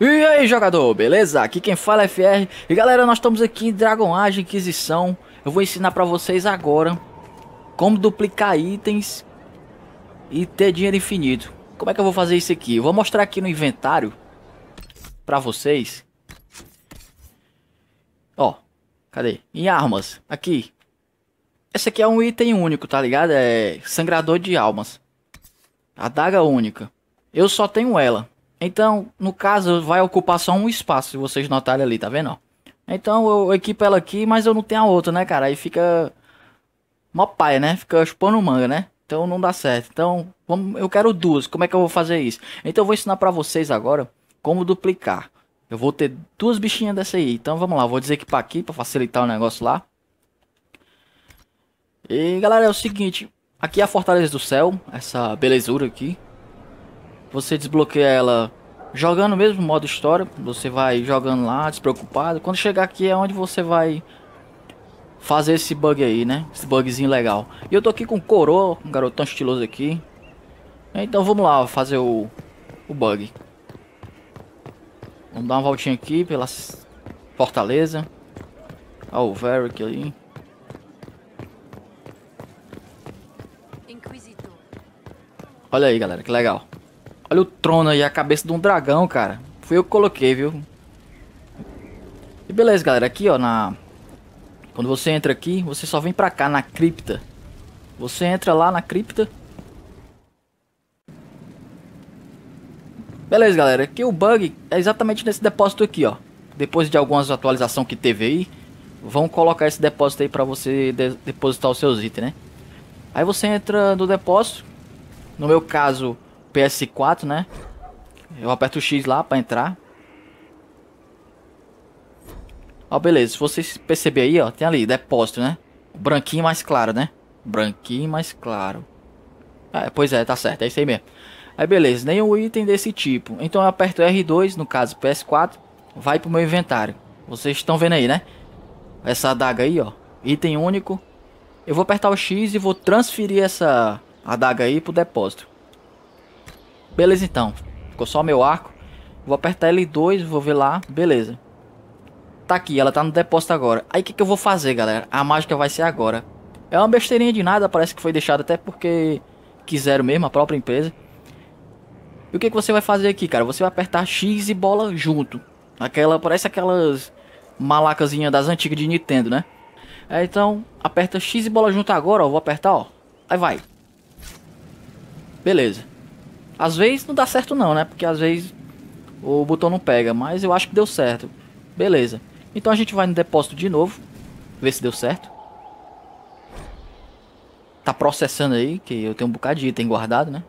E aí jogador, beleza? Aqui quem fala é FR E galera, nós estamos aqui em Dragon Age Inquisição Eu vou ensinar pra vocês agora Como duplicar itens E ter dinheiro infinito Como é que eu vou fazer isso aqui? Eu vou mostrar aqui no inventário Pra vocês Ó, cadê? Em armas, aqui Esse aqui é um item único, tá ligado? É sangrador de almas Adaga única Eu só tenho ela então, no caso, vai ocupar só um espaço, se vocês notarem ali, tá vendo? Então, eu equipo ela aqui, mas eu não tenho a outra, né, cara? Aí fica... Mó paia, né? Fica chupando manga, né? Então, não dá certo. Então, vamos... eu quero duas. Como é que eu vou fazer isso? Então, eu vou ensinar pra vocês agora como duplicar. Eu vou ter duas bichinhas dessa aí. Então, vamos lá. vou desequipar aqui pra facilitar o negócio lá. E, galera, é o seguinte. Aqui é a Fortaleza do Céu. Essa belezura aqui. Você desbloqueia ela jogando mesmo modo história. Você vai jogando lá, despreocupado. Quando chegar aqui é onde você vai fazer esse bug aí, né? Esse bugzinho legal. E eu tô aqui com o Coroa, um garotão estiloso aqui. Então vamos lá fazer o, o bug. Vamos dar uma voltinha aqui pela fortaleza. Olha o Varric ali. Olha aí, galera, que legal. Olha o trono aí, a cabeça de um dragão, cara. Foi eu que coloquei, viu? E beleza, galera. Aqui, ó, na... Quando você entra aqui, você só vem pra cá, na cripta. Você entra lá na cripta. Beleza, galera. Aqui o bug é exatamente nesse depósito aqui, ó. Depois de algumas atualizações que teve aí, vão colocar esse depósito aí pra você de depositar os seus itens, né? Aí você entra no depósito. No meu caso, PS4, né? Eu aperto o X lá para entrar. Ó, beleza. Se vocês perceberem, aí, ó, tem ali, depósito, né? Branquinho mais claro, né? Branquinho mais claro. É, pois é, tá certo, é isso aí mesmo. Aí beleza, nenhum item desse tipo. Então eu aperto R2, no caso PS4, vai pro meu inventário. Vocês estão vendo aí, né? Essa adaga aí, ó, item único. Eu vou apertar o X e vou transferir essa adaga aí pro depósito. Beleza então. Ficou só meu arco. Vou apertar L2, vou ver lá. Beleza. Tá aqui, ela tá no depósito agora. Aí o que, que eu vou fazer, galera? A mágica vai ser agora. É uma besteirinha de nada, parece que foi deixada até porque quiseram mesmo, a própria empresa. E o que, que você vai fazer aqui, cara? Você vai apertar X e bola junto. Aquela, parece aquelas malacazinha das antigas de Nintendo, né? É, então, aperta X e bola junto agora, ó. Vou apertar, ó. Aí vai. Beleza. Às vezes não dá certo não, né? Porque às vezes o botão não pega, mas eu acho que deu certo. Beleza. Então a gente vai no depósito de novo, ver se deu certo. Tá processando aí, que eu tenho um bocado de item guardado, né?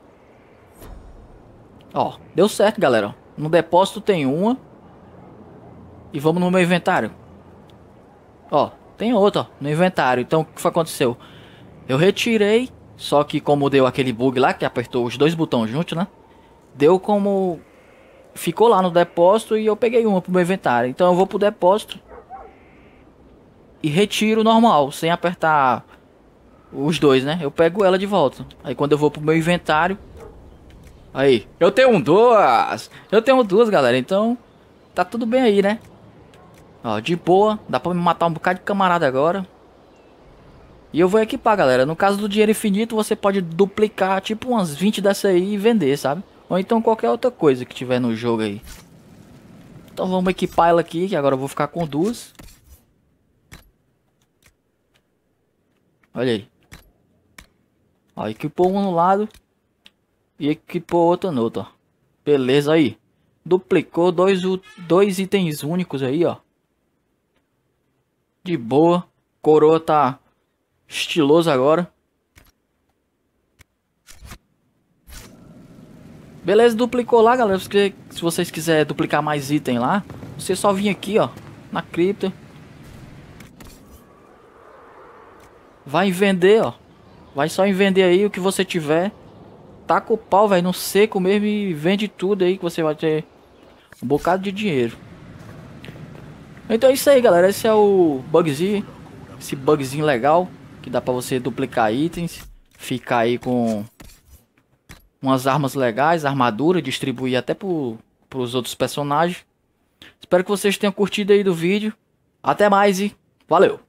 Ó, deu certo, galera. No depósito tem uma. E vamos no meu inventário. Ó, tem outra ó, no inventário. Então, o que foi aconteceu? Eu retirei só que como deu aquele bug lá, que apertou os dois botões juntos, né? Deu como... Ficou lá no depósito e eu peguei uma pro meu inventário. Então eu vou pro depósito. E retiro normal, sem apertar os dois, né? Eu pego ela de volta. Aí quando eu vou pro meu inventário... Aí, eu tenho um duas! Eu tenho duas, galera. Então, tá tudo bem aí, né? Ó, de boa. Dá pra me matar um bocado de camarada agora. E eu vou equipar, galera. No caso do dinheiro infinito, você pode duplicar tipo umas 20 dessa aí e vender, sabe? Ou então qualquer outra coisa que tiver no jogo aí. Então vamos equipar ela aqui, que agora eu vou ficar com duas. Olha aí. Ó, equipou um no lado. E equipou outro no outro, ó. Beleza aí. Duplicou dois, dois itens únicos aí, ó. De boa. Coroa tá Estiloso agora. Beleza, duplicou lá, galera. Se vocês quiserem duplicar mais item lá, você só vir aqui, ó, na cripta. Vai em vender, ó. Vai só em vender aí o que você tiver. Taca tá o pau, velho, no seco mesmo e vende tudo aí que você vai ter um bocado de dinheiro. Então é isso aí, galera. Esse é o Bugzinho. Esse bugzinho legal que dá pra você duplicar itens, ficar aí com umas armas legais, armadura, distribuir até pro, pros outros personagens. Espero que vocês tenham curtido aí do vídeo. Até mais e valeu!